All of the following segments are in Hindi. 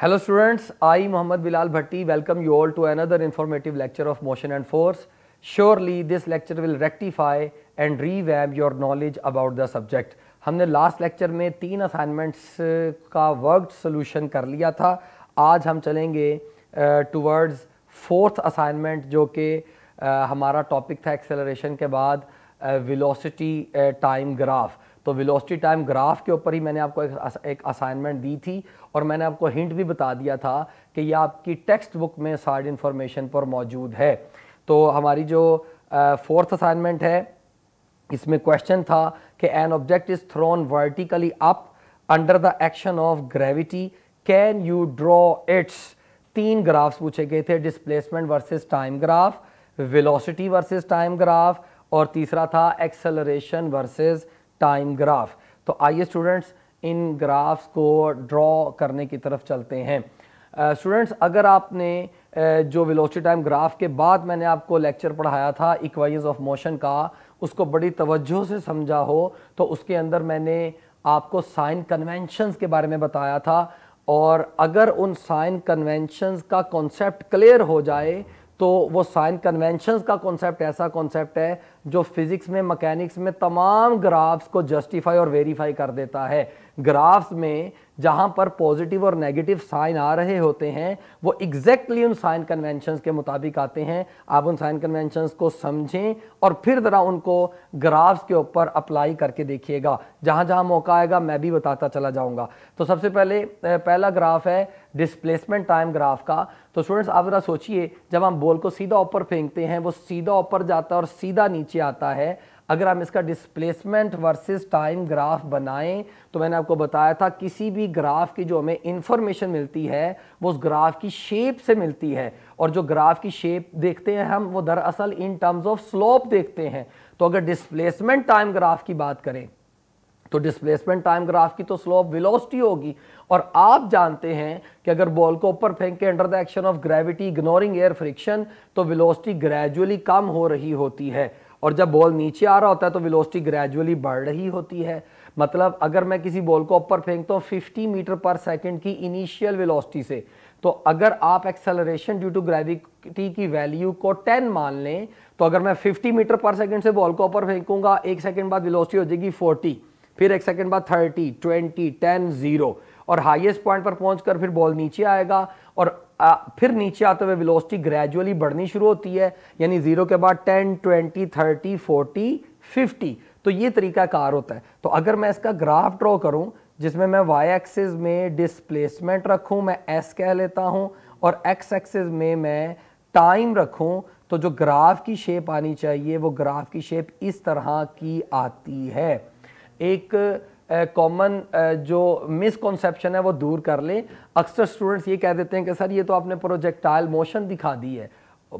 hello students I Mohammad Bilal Bhatti welcome you all to another informative lecture of motion and force surely this lecture will rectify and revamp your knowledge about the subject हमने लास्ट लेक्चर में तीन असाइनमेंट्स uh, का वर्क सोल्यूशन कर लिया था आज हम चलेंगे टूवर्ड्स फोर्थ असाइनमेंट जो कि uh, हमारा टॉपिक था एक्सेलरेशन के बाद विलोसिटी टाइम ग्राफ तो वेलोसिटी टाइम ग्राफ के ऊपर ही मैंने आपको एक, एक असाइनमेंट दी थी और मैंने आपको हिंट भी बता दिया था कि ये आपकी टेक्स्ट बुक में सारी इन्फॉर्मेशन पर मौजूद है तो हमारी जो फोर्थ असाइनमेंट है इसमें क्वेश्चन था कि an object is thrown vertically up under the action of gravity can you draw its तीन ग्राफ्स पूछे गए थे displacement versus time graph velocity versus time graph और तीसरा था एक्सेलरेशन वर्सेस टाइम ग्राफ तो आइए स्टूडेंट्स इन ग्राफ्स को ड्रॉ करने की तरफ चलते हैं स्टूडेंट्स uh, अगर आपने uh, जो वेलोसिटी टाइम ग्राफ के बाद मैंने आपको लेक्चर पढ़ाया था इक्वाइज ऑफ मोशन का उसको बड़ी तवज्जो से समझा हो तो उसके अंदर मैंने आपको साइन कन्वेंशंस के बारे में बताया था और अगर उन साइन कन्वेंशंस का कॉन्सेप्ट क्लियर हो जाए तो वो साइन कन्वेंशंस का कॉन्सेप्ट ऐसा कॉन्सेप्ट है जो फिजिक्स में मैकेनिक्स में तमाम ग्राफ्स को जस्टिफाई और वेरीफाई कर देता है ग्राफ्स में जहां पर पॉजिटिव और नेगेटिव साइन आ रहे होते हैं वो एग्जैक्टली उन साइन कन्वेंशंस के मुताबिक आते हैं आप उन साइन कन्वेंशंस को समझें और फिर ज़रा उनको ग्राफ्स के ऊपर अप्लाई करके देखिएगा जहां जहां मौका आएगा मैं भी बताता चला जाऊंगा तो सबसे पहले पहला ग्राफ है डिस्प्लेसमेंट टाइम ग्राफ का तो स्टूडेंट्स आप ज़रा सोचिए जब हम बॉल को सीधा ऊपर फेंकते हैं वो सीधा ऊपर जाता है और सीधा नीचे आता है अगर हम इसका डिस्प्लेसमेंट वर्सेस टाइम ग्राफ बनाएं तो मैंने आपको बताया था किसी भी ग्राफ की जो हमें इंफॉर्मेशन मिलती है वो उस ग्राफ की शेप से मिलती है और जो ग्राफ की शेप देखते हैं हम वो दरअसल इन टर्म्स ऑफ स्लोप देखते हैं तो अगर डिस्प्लेसमेंट टाइम ग्राफ की बात करें तो डिस्प्लेसमेंट टाइम ग्राफ की तो स्लो ऑफ वेलोसिटी होगी और आप जानते हैं कि अगर बॉल को ऊपर फेंक के under the action of gravity ignoring air friction तो वेलोसिटी ग्रेजुअली कम हो रही होती है और जब बॉल नीचे आ रहा होता है तो वेलोसिटी ग्रेजुअली बढ़ रही होती है मतलब अगर मैं किसी बॉल को ऊपर फेंकता हूँ फिफ्टी मीटर पर सेकेंड की इनिशियल वेलोसिटी से तो अगर आप एक्सेलरेशन ड्यू टू ग्रेविटी की वैल्यू को 10 मान लें तो अगर मैं 50 मीटर पर सेकंड से बॉल को ऊपर फेंकूंगा एक सेकंड बाद वेलोसिटी हो जाएगी 40 फिर एक सेकंड बाद थर्टी ट्वेंटी टेन जीरो और हाईएस्ट पॉइंट पर पहुंचकर फिर बॉल नीचे आएगा और आ, फिर नीचे आते हुए वेलोसिटी ग्रेजुअली बढ़नी शुरू होती है यानी जीरो के बाद ten twenty thirty forty fifty तो ये तरीका कार होता है तो अगर मैं इसका ग्राफ ड्रॉ करूं जिसमें मैं वाई एक्सिस में डिस्प्लेसमेंट रखूं मैं एस कह लेता हूं और एक्स एक्सिस में मैं टाइम रखूं तो जो ग्राफ की शेप आनी चाहिए वो ग्राफ की शेप इस तरह की आती है एक कॉमन जो मिसकॉन्सेप्शन है वो दूर कर लें अक्सर स्टूडेंट्स ये कह देते हैं कि सर ये तो आपने प्रोजेक्टाइल मोशन दिखा दी है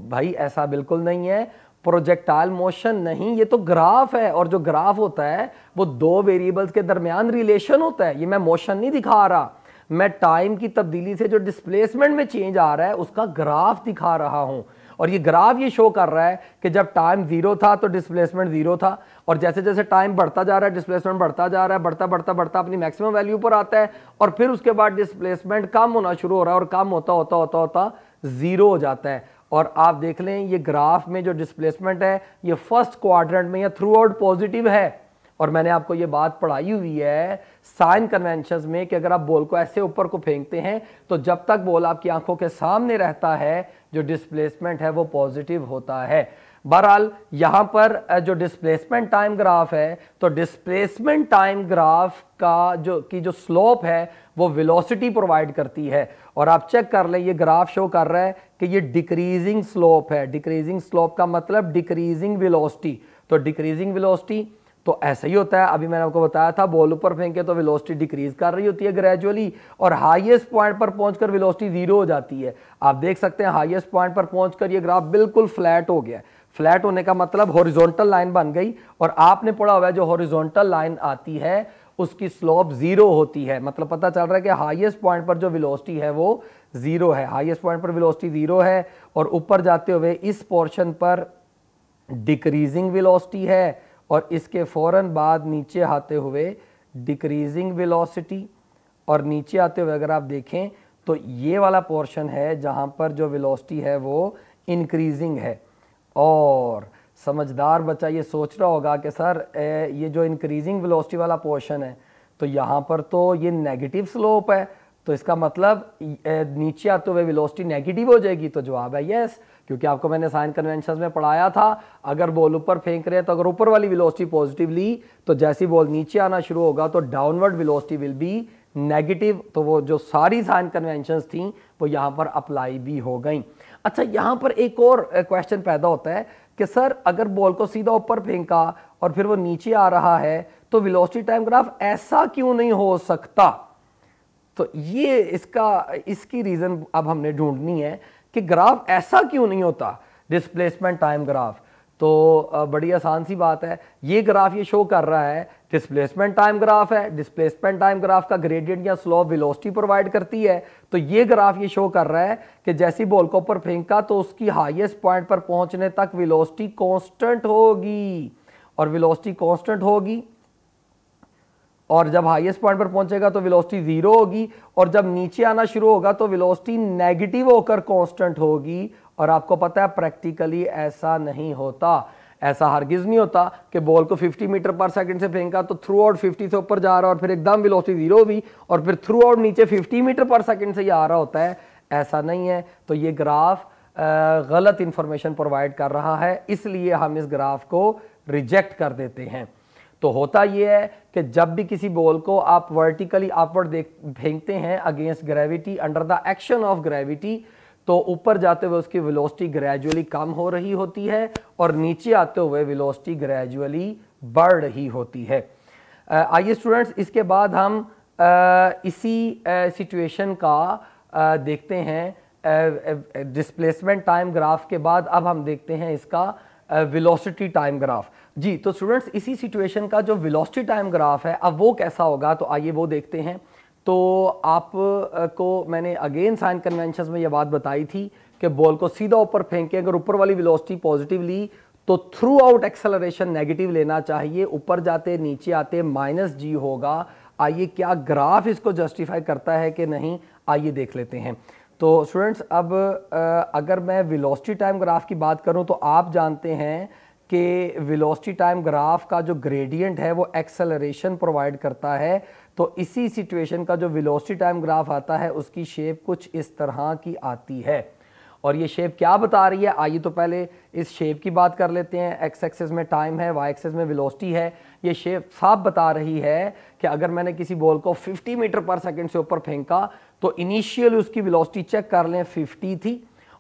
भाई ऐसा बिल्कुल नहीं है प्रोजेक्टाइल मोशन नहीं ये तो ग्राफ है और जो ग्राफ होता है वो दो वेरिएबल्स के दरमियान रिलेशन होता है ये मैं मोशन नहीं दिखा रहा मैं टाइम की तब्दीली से जो डिस्प्लेसमेंट में चेंज आ रहा है उसका ग्राफ दिखा रहा हूँ और ये ग्राफ ये शो कर रहा है कि जब टाइम ज़ीरो था तो डिस्प्लेसमेंट ज़ीरो था और जैसे जैसे टाइम बढ़ता जा रहा है डिस्प्लेसमेंट बढ़ता जा रहा है बढ़ता बढ़ता बढ़ता अपनी मैक्सिमम वैल्यू पर आता है और फिर उसके बाद डिस्प्लेसमेंट कम होना शुरू हो रहा है और कम होता होता होता होता ज़ीरो हो जाता है और आप देख लें ये ग्राफ में जो डिस्प्लेसमेंट है ये फर्स्ट क्वाड्रेंट में या थ्रू आउट पॉजिटिव है और मैंने आपको ये बात पढ़ाई हुई है साइन कन्वेंशन में कि अगर आप बॉल को ऐसे ऊपर को फेंकते हैं तो जब तक बॉल आपकी आंखों के सामने रहता है जो डिस्प्लेसमेंट है वो पॉजिटिव होता है बहरहाल यहाँ पर जो डिस्प्लेसमेंट टाइम ग्राफ है तो डिस्प्लेसमेंट टाइम ग्राफ का जो की जो स्लोप है वो वेलोसिटी प्रोवाइड करती है और आप चेक कर लें ये ग्राफ शो कर रहा है कि ये डिक्रीजिंग स्लोप है डिक्रीजिंग स्लोप का मतलब डिक्रीजिंग वेलोसिटी तो डिक्रीजिंग वेलोसिटी तो ऐसा ही होता है अभी मैंने आपको बताया था बॉल ऊपर फेंके तो वेलोसिटी डिक्रीज कर रही होती है ग्रेजुअली और हाईएस्ट पॉइंट पर पहुंचकर वेलोसिटी जीरो हो जाती है आप देख सकते हैं हाईएस्ट पॉइंट पर पहुंचकर ये ग्राफ बिल्कुल फ्लैट हो गया है फ्लैट होने का मतलब हॉरिजॉन्टल लाइन बन गई और आपने पढ़ा हुआ है जो हॉरिजॉन्टल लाइन आती है उसकी स्लोप जीरो होती है मतलब पता चल रहा है कि हाईएस्ट पॉइंट पर जो वेलोसिटी है वो जीरो है हाईएस्ट पॉइंट पर वेलोसिटी जीरो है और ऊपर जाते हुए इस पोर्शन पर डिक्रीजिंग वेलोसिटी है और इसके फौरन बाद नीचे आते हुए डिक्रीजिंग वेलोसिटी और नीचे आते हुए अगर आप देखें तो ये वाला पोर्शन है जहाँ पर जो वेलोसिटी है वो इंक्रीजिंग है और समझदार बच्चा ये सोच रहा होगा कि सर ए, ये जो इंक्रीजिंग वेलोसिटी वाला पोर्शन है तो यहाँ पर तो ये नेगेटिव स्लोप है तो इसका मतलब ए, नीचे आते हुए वेलोसिटी नेगेटिव हो जाएगी तो जवाब है येस क्योंकि आपको मैंने साइन कन्वेंशन में पढ़ाया था अगर बॉल ऊपर फेंक रहे हैं तो अगर ऊपर वाली विलोसिटी पॉजिटिव ली तो जैसी बॉल नीचे आना शुरू होगा तो downward velocity will be negative तो वो जो सारी साइन कन्वेंशन थी वो यहाँ पर अप्लाई भी हो गई अच्छा यहाँ पर एक और क्वेश्चन पैदा होता है कि सर अगर बॉल को सीधा ऊपर फेंका और फिर वो नीचे आ रहा है तो वेलोसिटी टाइम ग्राफ ऐसा क्यों नहीं हो सकता तो ये इसका इसकी रीज़न अब हमने ढूंढनी है कि ग्राफ ऐसा क्यों नहीं होता डिस्प्लेसमेंट टाइम ग्राफ तो बड़ी आसान सी बात है ये ग्राफ ये शो कर रहा है डिस्प्लेसमेंट टाइम ग्राफ है डिस्प्लेसमेंट टाइम ग्राफ का ग्रेडियंट या स्लो वेलोसिटी प्रोवाइड करती है तो ये ग्राफ ये शो कर रहा है कि जैसी बॉल को ऊपर फेंका तो उसकी हाईएस्ट पॉइंट पर पहुंचने तक वेलोसिटी कांस्टेंट होगी और वेलोसिटी कांस्टेंट होगी और जब हाईएस्ट पॉइंट पर पहुंचेगा तो वेलोसिटी जीरो होगी और जब नीचे आना शुरू होगा तो वेलोसिटी नेगेटिव होकर कांस्टेंट होगी और आपको पता है प्रैक्टिकली ऐसा नहीं होता ऐसा हरगिज नहीं होता कि बॉल को 50 मीटर पर सेकंड से फेंका तो थ्रू आउट 50 से ऊपर जा रहा और फिर एकदम वेलोसिटी जीरो भी और फिर थ्रू आउट नीचे 50 मीटर पर सेकंड से ही आ रहा होता है ऐसा नहीं है तो ये ग्राफ गलत इंफॉर्मेशन प्रोवाइड कर रहा है इसलिए हम इस ग्राफ को रिजेक्ट कर देते हैं तो होता यह है कि जब भी किसी बॉल को आप वर्टिकली अपवर्ड देख फेंकते हैं against gravity under the action of gravity तो ऊपर जाते हुए उसकी वेलोसिटी ग्रेजुअली कम हो रही होती है और नीचे आते हुए वेलोसिटी ग्रेजुअली बढ़ रही होती है आइए स्टूडेंट्स इसके बाद हम आ, इसी सिचुएशन का आ, देखते हैं डिस्प्लेसमेंट टाइम ग्राफ के बाद अब हम देखते हैं इसका विलोसिटी टाइम ग्राफ जी तो स्टूडेंट्स इसी सिचुएशन का जो विलोसिटी टाइम ग्राफ है अब वो कैसा होगा तो आइए वो देखते हैं तो आप को मैंने अगेन साइन कन्वेंशन में यह बात बताई थी कि बॉल को सीधा ऊपर फेंकें अगर ऊपर वाली विलोसिटी पॉजिटिव ली तो थ्रू आउट एक्सेलरेशन नेगेटिव लेना चाहिए ऊपर जाते नीचे आते माइनस जी होगा आइए क्या ग्राफ इसको जस्टिफाई करता है कि नहीं आइए देख लेते हैं तो स्टूडेंट्स अब अगर मैं विलोसिटी टाइम ग्राफ की बात करूं तो आप जानते हैं कि विलोसिटी टाइम ग्राफ का जो ग्रेडियंट है वो एक्सेलरेशन प्रोवाइड करता है तो इसी सिचुएशन का जो वेलोसिटी टाइम ग्राफ आता है उसकी शेप कुछ इस तरह की आती है और ये शेप क्या बता रही है आइए तो पहले इस शेप की बात कर लेते हैं एक्स एक्सेस में टाइम है वाई एक्सेस में वेलोसिटी है ये शेप साफ बता रही है कि अगर मैंने किसी बॉल को 50 मीटर पर सेकंड से ऊपर फेंका तो इनिशियल उसकी वेलोसिटी चेक कर लें 50 थी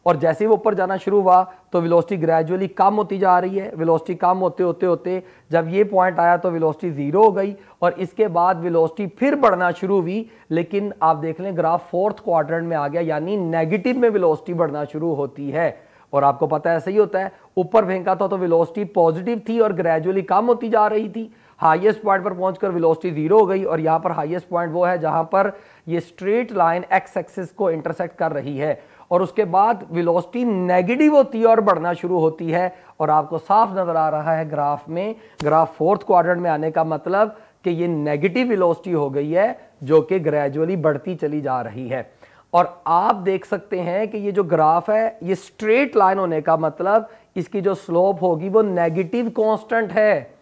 और जैसे ही वो ऊपर जाना शुरू हुआ तो वेलोसिटी ग्रेजुअली कम होती जा रही है वेलोसिटी कम होते होते होते जब ये पॉइंट आया तो वेलोसिटी ज़ीरो हो गई और इसके बाद वेलोसिटी फिर बढ़ना शुरू हुई लेकिन आप देख लें ग्राफ फोर्थ क्वार्टर में आ गया यानी नेगेटिव में विलोसिटी बढ़ना शुरू होती है और आपको पता ऐसा ही होता है ऊपर फेंका था तो विलोसिटी पॉजिटिव थी और ग्रेजुअली कम होती जा रही थी हाईएस्ट पॉइंट पर पहुंचकर विलोसिटी जीरो हो गई और यहां पर हाईएस्ट पॉइंट वो है जहां पर ये स्ट्रेट लाइन एक्स एक्सिस को इंटरसेक्ट कर रही है और उसके बाद विलोसिटी नेगेटिव होती है और बढ़ना शुरू होती है और आपको साफ नज़र आ रहा है ग्राफ में ग्राफ फोर्थ क्वार्टर में आने का मतलब कि ये नेगेटिव विलोसिटी हो गई है जो कि ग्रेजुअली बढ़ती चली जा रही है और आप देख सकते हैं कि ये जो ग्राफ है ये स्ट्रेट लाइन होने का मतलब इसकी जो स्लोप होगी वो नेगेटिव कॉन्स्टेंट है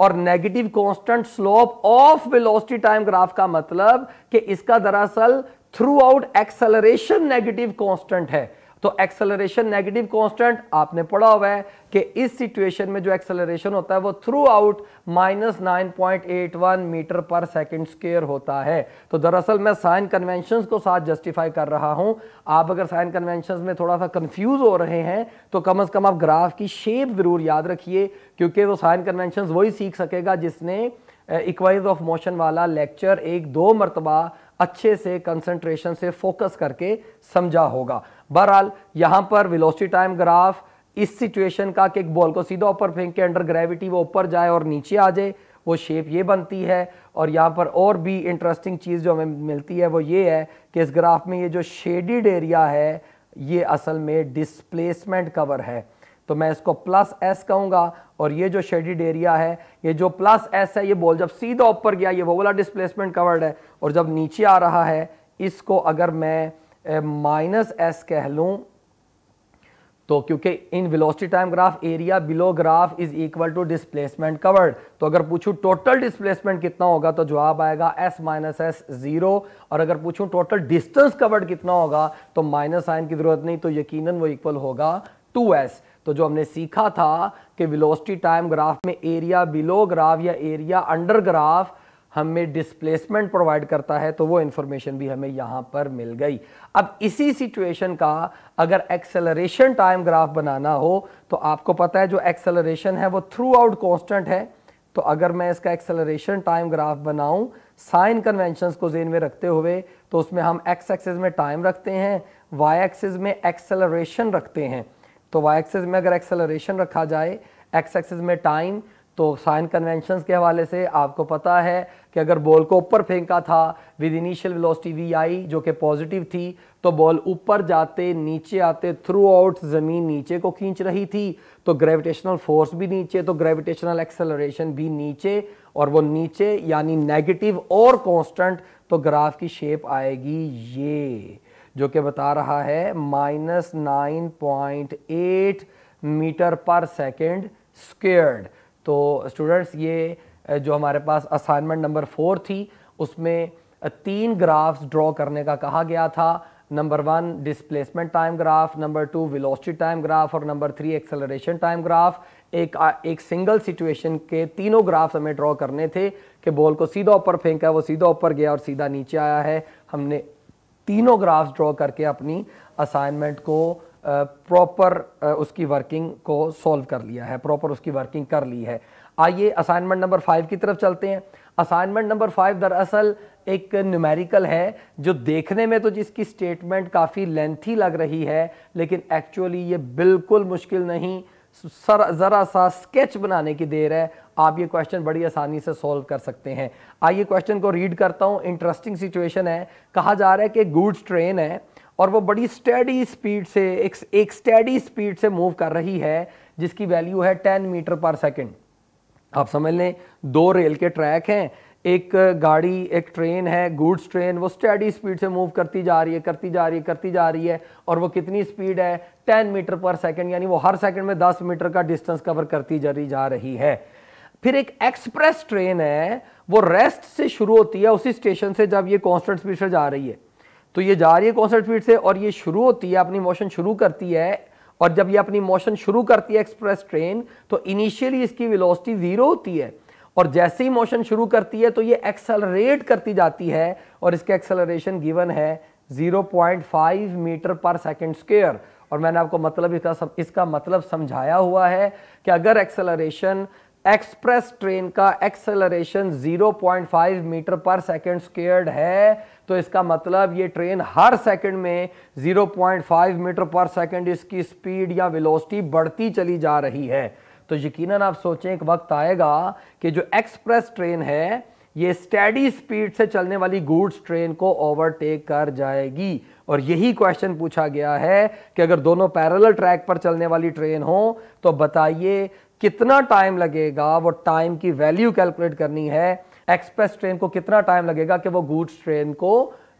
और negative constant slope of velocity time graph का मतलब कि इसका दरअसल throughout acceleration negative constant है तो एक्सेलरेशन नेगेटिव कांस्टेंट आपने पढ़ा हुआ है कि इस सिचुएशन में जो एक्सेलरेशन होता है वो throughout minus nine metre per second square होता है तो दरअसल मैं साइन कन्वेंशन को साथ जस्टिफाई कर रहा हूं आप अगर साइन कन्वेंशन में थोड़ा सा कंफ्यूज हो रहे हैं तो कम अज कम आप ग्राफ की शेप जरूर याद रखिए क्योंकि वो साइन कन्वेंशन वही सीख सकेगा जिसने इक्वाइज ऑफ मोशन वाला लेक्चर एक दो मरतबा अच्छे से कंसंट्रेशन से फोकस करके समझा होगा बहरहाल यहाँ पर विलोसी टाइम ग्राफ इस सिचुएशन का कि एक बॉल को सीधा ऊपर फेंक के अंडर ग्रेविटी वो ऊपर जाए और नीचे आ जाए वो शेप ये बनती है और यहाँ पर और भी इंटरेस्टिंग चीज़ जो हमें मिलती है वो ये है कि इस ग्राफ में ये जो शेडिड एरिया है ये असल में डिस्प्लेसमेंट कवर है तो मैं इसको प्लस एस कहूंगा और ये जो शेडिड एरिया है ये जो प्लस एस है ये बॉल जब सीधा ऊपर गया ये वो वाला डिस्प्लेसमेंट कवर्ड है और जब नीचे आ रहा है इसको अगर मैं माइनस एस कह लूं तो क्योंकि in velocity time graph area below graph is equal to displacement covered तो अगर पूछूं टोटल डिस्प्लेसमेंट कितना होगा तो जवाब आएगा एस माइनस एस जीरो और अगर पूछूं टोटल डिस्टेंस कवर्ड कितना होगा तो माइनस साइन की जरूरत नहीं तो यकीनन वो इक्वल होगा टू एस तो जो हमने सीखा था कि वेलोसिटी टाइम ग्राफ में एरिया बिलो ग्राफ या एरिया अंडर ग्राफ हमें डिस्प्लेसमेंट प्रोवाइड करता है तो वो इंफॉर्मेशन भी हमें यहाँ पर मिल गई अब इसी सिचुएशन का अगर एक्सेलरेशन टाइम ग्राफ बनाना हो तो आपको पता है जो एक्सेलरेशन है वो थ्रू आउट कॉन्स्टेंट है तो अगर मैं इसका एक्सेलरेशन टाइम ग्राफ बनाऊं साइन कन्वेंशन को जेन में रखते हुए तो उसमें हम एक्स एक्सेस में टाइम रखते हैं वाई एक्सेस में एक्सेलरेशन रखते हैं तो वाई एक्सेस में अगर एक्सेलरेशन रखा जाए एक्स एक्सेस में टाइम तो साइन कन्वेंशन के हवाले से आपको पता है कि अगर बॉल को ऊपर फेंका था with initial velocity v i जो कि पॉजिटिव थी तो बॉल ऊपर जाते नीचे आते थ्रू आउट ज़मीन नीचे को खींच रही थी तो ग्रेविटेशनल फोर्स भी नीचे तो ग्रेविटेशनल एक्सेलरेशन भी नीचे और वो नीचे यानी नेगेटिव और कॉन्स्टेंट तो ग्राफ की शेप आएगी ये जो कि बता रहा है minus nine point eight metre per second squared तो स्टूडेंट्स ये जो हमारे पास असाइनमेंट नंबर फोर थी उसमें तीन ग्राफ्स ड्रॉ करने का कहा गया था number one displacement time graph number two velocity time graph और number three acceleration time graph एक एक सिंगल सिचुएशन के तीनों ग्राफ्स हमें ड्रॉ करने थे कि बॉल को सीधा ऊपर फेंका वो सीधा ऊपर गया और सीधा नीचे आया है हमने तीनों ग्राफ्स ड्रॉ करके अपनी असाइनमेंट को प्रॉपर उसकी वर्किंग को सॉल्व कर लिया है प्रॉपर उसकी वर्किंग कर ली है आइए असाइनमेंट नंबर फाइव की तरफ चलते हैं असाइनमेंट नंबर फाइव दरअसल एक न्यूमेरिकल है जो देखने में तो जिसकी स्टेटमेंट काफ़ी लेंथी लग रही है लेकिन एक्चुअली ये बिल्कुल मुश्किल नहीं ज़रा सा स्केच बनाने की देर है आप ये क्वेश्चन बड़ी आसानी से सॉल्व कर सकते हैं आइए क्वेश्चन को रीड करता हूँ इंटरेस्टिंग सिचुएशन है कहा जा रहा है कि गुड्स ट्रेन है और वो बड़ी स्टडी स्पीड से एक एक स्टेडी स्पीड से मूव कर रही है जिसकी वैल्यू है 10 मीटर पर सेकंड आप समझ लें दो रेल के ट्रैक हैं एक गाड़ी एक ट्रेन है गुड्स ट्रेन वो स्टेडी स्पीड से मूव करती जा रही है करती जा रही है करती जा रही है और वो कितनी स्पीड है 10 मीटर पर सेकंड यानी वो हर सेकंड में 10 मीटर का डिस्टेंस कवर करती जा रही जा रही है फिर एक एक्सप्रेस ट्रेन है वो रेस्ट से शुरू होती है उसी स्टेशन से जब ये कॉन्स्टेंट स्पीड से जा रही है तो ये जा रही है कॉन्स्टेंट स्पीड से और ये शुरू होती है अपनी मोशन शुरू करती है और जब ये अपनी मोशन शुरू करती है एक्सप्रेस ट्रेन तो इनिशियली इसकी वेलोसिटी ज़ीरो होती है और जैसे ही मोशन शुरू करती है तो ये एक्सेलरेट करती जाती है और इसके एक्सेलरेशन गिवन है 0.5 मीटर पर सेकंड स्क्वेयर और मैंने आपको मतलब इसका इसका मतलब समझाया हुआ है कि अगर एक्सेलरेशन एक्सप्रेस ट्रेन का acceleration 0.5 metre per second squared है तो इसका मतलब ये ट्रेन हर सेकंड में 0.5 मीटर पर सेकंड इसकी स्पीड या वेलोसिटी बढ़ती चली जा रही है तो यकीनन आप सोचें एक वक्त आएगा कि जो एक्सप्रेस ट्रेन है ये स्टेडी स्पीड से चलने वाली गुड्स ट्रेन को ओवरटेक कर जाएगी और यही क्वेश्चन पूछा गया है कि अगर दोनों पैरल ट्रैक पर चलने वाली ट्रेन हो तो बताइए कितना टाइम लगेगा वो टाइम की वैल्यू कैलकुलेट करनी है एक्सप्रेस ट्रेन को कितना टाइम लगेगा कि वो गुड्स ट्रेन को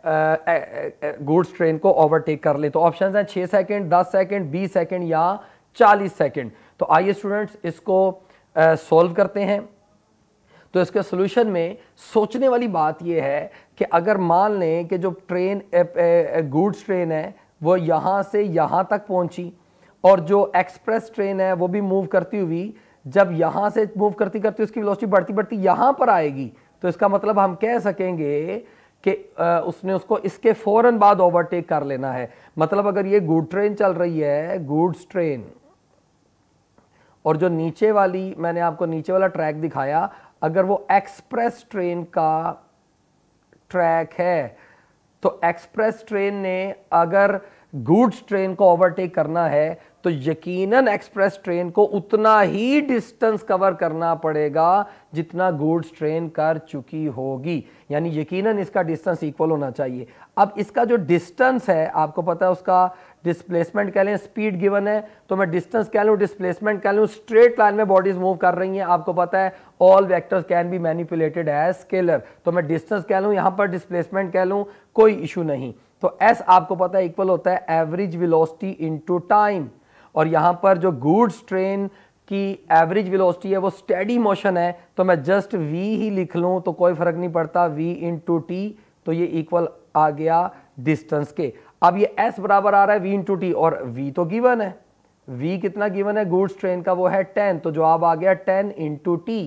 गुड्स ट्रेन को ओवरटेक कर ले तो ऑप्शन हैं छह सेकेंड दस सेकेंड बीस सेकेंड या चालीस सेकेंड तो आइए स्टूडेंट्स इसको सॉल्व करते हैं तो इसके सोल्यूशन में सोचने वाली बात यह है कि अगर मान लें कि जो ट्रेन गुड्स ट्रेन है वो यहाँ से यहाँ तक पहुँची और जो एक्सप्रेस ट्रेन है वो भी मूव करती हुई जब यहाँ से मूव करती करती उसकी वेलोसिटी बढ़ती बढ़ती यहाँ पर आएगी तो इसका मतलब हम कह सकेंगे कि उसने उसको इसके फ़ौरन बाद ओवरटेक कर लेना है मतलब अगर ये गुड ट्रेन चल रही है गुड्स ट्रेन और जो नीचे वाली मैंने आपको नीचे वाला ट्रैक दिखाया अगर वो एक्सप्रेस ट्रेन का ट्रैक है तो एक्सप्रेस ट्रेन ने अगर गुड्स ट्रेन को ओवरटेक करना है तो यकीनन एक्सप्रेस ट्रेन को उतना ही डिस्टेंस कवर करना पड़ेगा जितना गुड्स ट्रेन कर चुकी होगी यानी यकीनन इसका डिस्टेंस इक्वल होना चाहिए अब इसका जो डिस्टेंस है आपको पता है उसका डिस्प्लेसमेंट कह लें स्पीड गिवन है तो मैं डिस्टेंस कह लूँ डिस्प्लेसमेंट कह लूँ स्ट्रेट लाइन में बॉडीज मूव कर रही हैं आपको पता है all vectors can be manipulated as scalar तो मैं डिस्टेंस कह लूँ यहाँ पर डिस्प्लेसमेंट कह लूँ कोई इशू नहीं तो एस आपको पता है इक्वल होता है एवरेज विलोसिटी इनटू टाइम और यहाँ पर जो गुड्स ट्रेन की एवरेज वेलोसिटी है वो स्टेडी मोशन है तो मैं जस्ट v ही लिख लूँ तो कोई फ़र्क नहीं पड़ता v टू टी तो ये इक्वल आ गया डिस्टेंस के अब ये s बराबर आ रहा है v इंटू टी और v तो गिवन है v कितना गिवन है गुड्स ट्रेन का वो है टेन तो जवाब आ गया टेन इंटू टी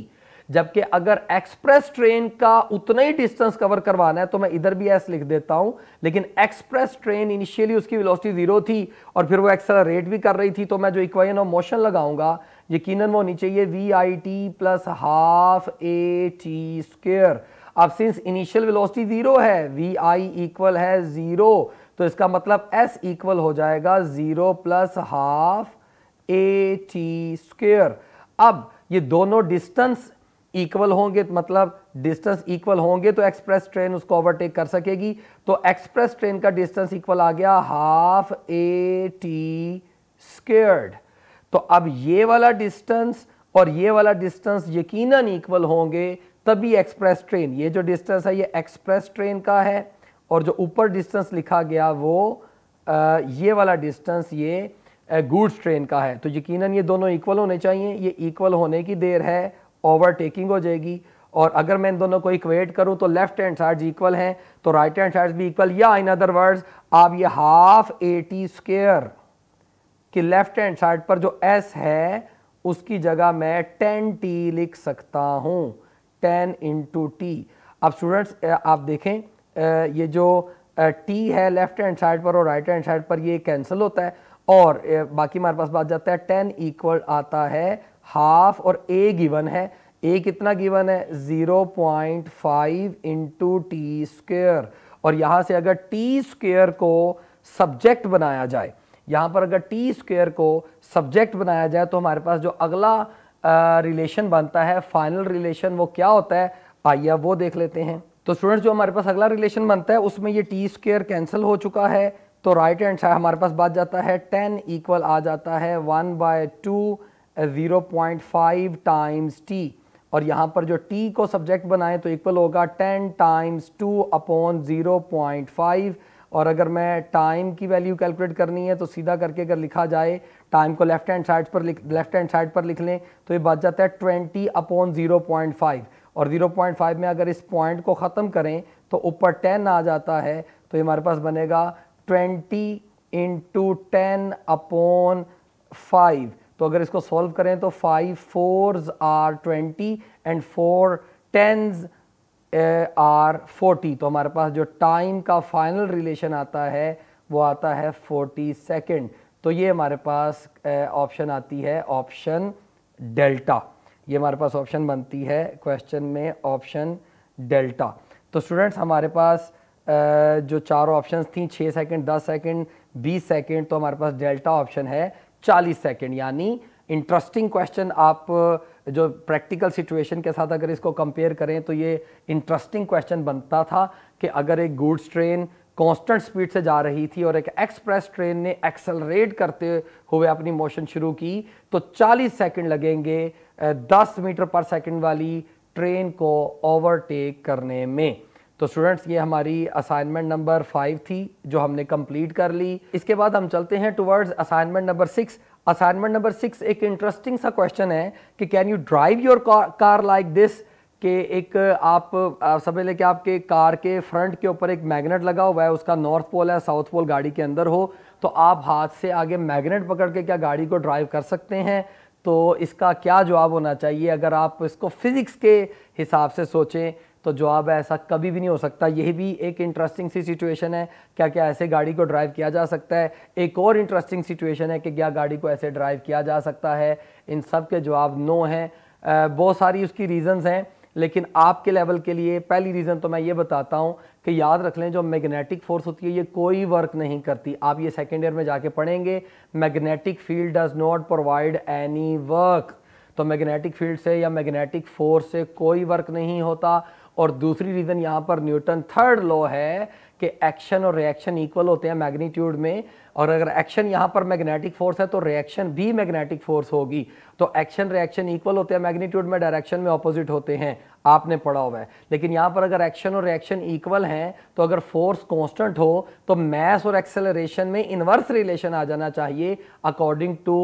जबकि अगर एक्सप्रेस ट्रेन का उतना ही डिस्टेंस कवर करवाना है तो मैं इधर भी एस लिख देता हूं लेकिन एक्सप्रेस ट्रेन इनिशियली उसकी वेलोसिटी जीरो थी और फिर वो रेट भी कर रही थी तो मैं जो इक्वेशन ऑफ मोशन लगाऊंगा यकीनन वो होनी चाहिए v i t plus half a t squared अब सिंस इनिशियल वेलोसिटी जीरो है वी आई इक्वल है जीरो तो इसका मतलब एस इक्वल हो जाएगा zero plus half a t squared अब ये दोनों डिस्टेंस इक्वल होंगे तो मतलब डिस्टेंस इक्वल होंगे तो एक्सप्रेस ट्रेन उसको ओवरटेक कर सकेगी तो एक्सप्रेस ट्रेन का डिस्टेंस इक्वल आ गया हाफ ए टी स्केयर्ड तो अब ये वाला डिस्टेंस और ये वाला डिस्टेंस यकीनन इक्वल होंगे तभी एक्सप्रेस ट्रेन ये जो डिस्टेंस है ये एक्सप्रेस ट्रेन का है और जो ऊपर डिस्टेंस लिखा गया वो आ, ये वाला डिस्टेंस ये गुड्स ट्रेन का है तो यकीनन ये दोनों इक्वल होने चाहिए ये इक्वल होने की देर है ओवरटेकिंग हो जाएगी और अगर मैं इन दोनों को इक्वेट करूं तो लेफ्ट हैंड साइड्स इक्वल हैं तो राइट हैंड साइड्स भी इक्वल या इन अदर वर्ड्स आप ये half a t square left hand side पर जो एस है उसकी जगह मैं टेन टी लिख सकता हूं टेन इंटू टी अब स्टूडेंट्स आप देखें ये जो टी है लेफ्ट हैंड साइड पर और राइट हैंड साइड पर ये कैंसिल होता है और बाकी हमारे पास बात जाता है टेन इक्वल आता है हाफ और ए गिवन है ए कितना गिवन है zero point five into t squared और यहां से अगर टी स्क्र को सब्जेक्ट बनाया जाए यहां पर अगर टी स्क्र को सब्जेक्ट बनाया जाए तो हमारे पास जो अगला रिलेशन बनता है फाइनल रिलेशन वो क्या होता है आइए वो देख लेते हैं तो स्टूडेंट्स जो हमारे पास अगला रिलेशन बनता है उसमें ये टी स्क्र कैंसिल हो चुका है तो राइट हैंड साइड हमारे पास बात जाता है टेन इक्वल आ जाता है one by two 0.5 times t और यहाँ पर जो टी को सब्जेक्ट बनाए तो इक्वल होगा 10 टाइम्स 2 अपॉन 0.5 और अगर मैं टाइम की वैल्यू कैलकुलेट करनी है तो सीधा करके अगर लिखा जाए टाइम को लेफ्ट हैंड साइड पर लिख लेफ्ट हैंड साइड पर लिख लें तो ये बच जाता है twenty upon zero point five और ज़ीरो पॉइंट फाइव में अगर इस पॉइंट को ख़त्म करें तो ऊपर टेन आ जाता है तो ये हमारे पास बनेगा twenty into ten upon five तो अगर इसको सॉल्व करें तो five fours are twenty and four tens are forty तो हमारे पास जो टाइम का फाइनल रिलेशन आता है वो आता है फोर्टी सेकेंड तो ये हमारे पास ऑप्शन eh, आती है ऑप्शन डेल्टा ये हमारे पास ऑप्शन बनती है क्वेश्चन में ऑप्शन डेल्टा तो स्टूडेंट्स हमारे पास eh, जो चार ऑप्शंस थी छः सेकंड दस सेकंड बीस सेकंड तो हमारे पास डेल्टा ऑप्शन है चालीस सेकेंड यानी इंटरेस्टिंग क्वेश्चन आप जो प्रैक्टिकल सिचुएशन के साथ अगर इसको कंपेयर करें तो ये इंटरेस्टिंग क्वेश्चन बनता था कि अगर एक गुड्स ट्रेन कांस्टेंट स्पीड से जा रही थी और एक एक्सप्रेस ट्रेन ने एक्सेलरेट करते हुए अपनी मोशन शुरू की तो 40 सेकंड लगेंगे 10 मीटर पर सेकंड वाली ट्रेन को ओवरटेक करने में तो स्टूडेंट्स ये हमारी असाइनमेंट नंबर फाइव थी जो हमने कंप्लीट कर ली इसके बाद हम चलते हैं towards assignment number six assignment number six एक इंटरेस्टिंग सा क्वेश्चन है कि can you drive your car like this कि एक आप समझ लें कि आपके कार के फ्रंट के ऊपर एक मैग्नेट लगा हुआ है उसका नॉर्थ पोल है साउथ पोल गाड़ी के अंदर हो तो आप हाथ से आगे मैग्नेट पकड़ के क्या गाड़ी को ड्राइव कर सकते हैं तो इसका क्या जवाब होना चाहिए अगर आप इसको फिज़िक्स के हिसाब से सोचें तो जवाब है ऐसा कभी भी नहीं हो सकता यही भी एक इंटरेस्टिंग सी सिचुएशन है क्या क्या ऐसे गाड़ी को ड्राइव किया जा सकता है एक और इंटरेस्टिंग सिचुएशन है कि क्या गाड़ी को ऐसे ड्राइव किया जा सकता है इन सब के जवाब नो हैं बहुत सारी उसकी रीज़न्स हैं लेकिन आपके लेवल के लिए पहली रीज़न तो मैं ये बताता हूँ कि याद रख लें जो मैग्नेटिक फोर्स होती है ये कोई वर्क नहीं करती आप ये सेकेंड ईयर में जाके पढ़ेंगे magnetic field does not provide any work तो मैग्नेटिक फील्ड से या मैग्नेटिक फोर्स से कोई वर्क नहीं होता और दूसरी रीज़न यहाँ पर न्यूटन थर्ड लॉ है कि एक्शन और रिएक्शन इक्वल होते हैं मैग्नीट्यूड में और अगर एक्शन यहाँ पर मैग्नेटिक फोर्स है तो रिएक्शन भी मैग्नेटिक फोर्स होगी तो एक्शन रिएक्शन इक्वल होते हैं मैग्नीट्यूड में डायरेक्शन में ऑपोजिट होते हैं आपने पढ़ा हुआ है लेकिन यहाँ पर अगर एक्शन और रिएक्शन इक्वल हैं तो अगर फोर्स कॉन्स्टेंट हो तो मैस और एक्सेलरेशन में इन्वर्स रिलेशन आ जाना चाहिए according to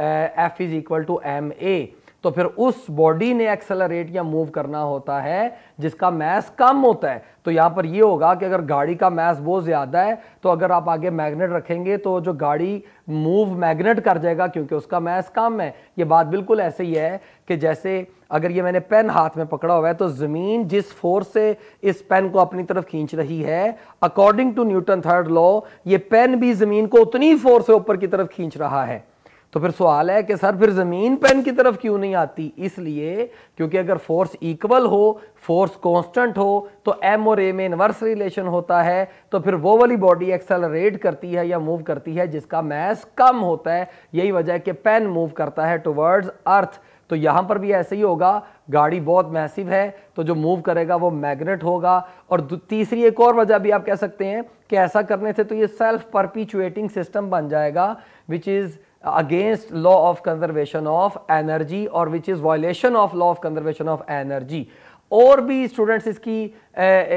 f is equal to m a तो फिर उस बॉडी ने एक्सेलरेट या मूव करना होता है जिसका मैस कम होता है तो यहां पर यह होगा कि अगर गाड़ी का मैस बहुत ज़्यादा है तो अगर आप आगे मैग्नेट रखेंगे तो जो गाड़ी मूव मैग्नेट कर जाएगा क्योंकि उसका मैस कम है ये बात बिल्कुल ऐसे ही है कि जैसे अगर ये मैंने पेन हाथ में पकड़ा हुआ है तो ज़मीन जिस फोर्स से इस पेन को अपनी तरफ खींच रही है according to Newton third law ये पेन भी ज़मीन को उतनी फोर्स से ऊपर की तरफ खींच रहा है तो फिर सवाल है कि सर फिर ज़मीन पेन की तरफ क्यों नहीं आती इसलिए क्योंकि अगर फोर्स इक्वल हो फोर्स कांस्टेंट हो तो एम और ए में इनवर्स रिलेशन होता है तो फिर वो वाली बॉडी एक्सेलरेट करती है या मूव करती है जिसका मैस कम होता है यही वजह है कि पेन मूव करता है टुवर्ड्स अर्थ तो यहाँ पर भी ऐसे ही होगा गाड़ी बहुत मैसिव है तो जो मूव करेगा वो मैग्नेट होगा और तीसरी एक और वजह भी आप कह सकते हैं कि ऐसा करने से तो ये सेल्फ परपिचुएटिंग सिस्टम बन जाएगा which is against law of conservation of energy or which is violation of law of conservation of energy और भी स्टूडेंट्स इसकी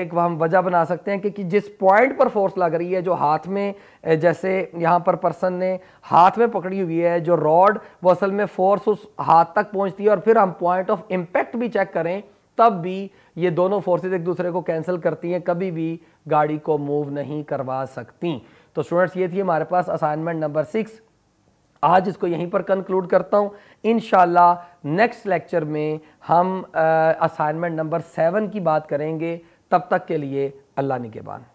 एक हम वजह बना सकते हैं कि, कि जिस पॉइंट पर फोर्स लग रही है जो हाथ में जैसे यहाँ पर पर्सन ने हाथ में पकड़ी हुई है जो रॉड वो असल में फोर्स उस हाथ तक पहुँचती है और फिर हम पॉइंट ऑफ इम्पैक्ट भी चेक करें तब भी ये दोनों फोर्सेज एक दूसरे को कैंसिल करती हैं कभी भी गाड़ी को मूव नहीं करवा सकती तो स्टूडेंट्स ये थी हमारे पास असाइनमेंट नंबर सिक्स आज इसको यहीं पर कंक्लूड करता हूँ इन नेक्स्ट लेक्चर में हम असाइनमेंट नंबर सेवन की बात करेंगे तब तक के लिए अल्लाह निगेबान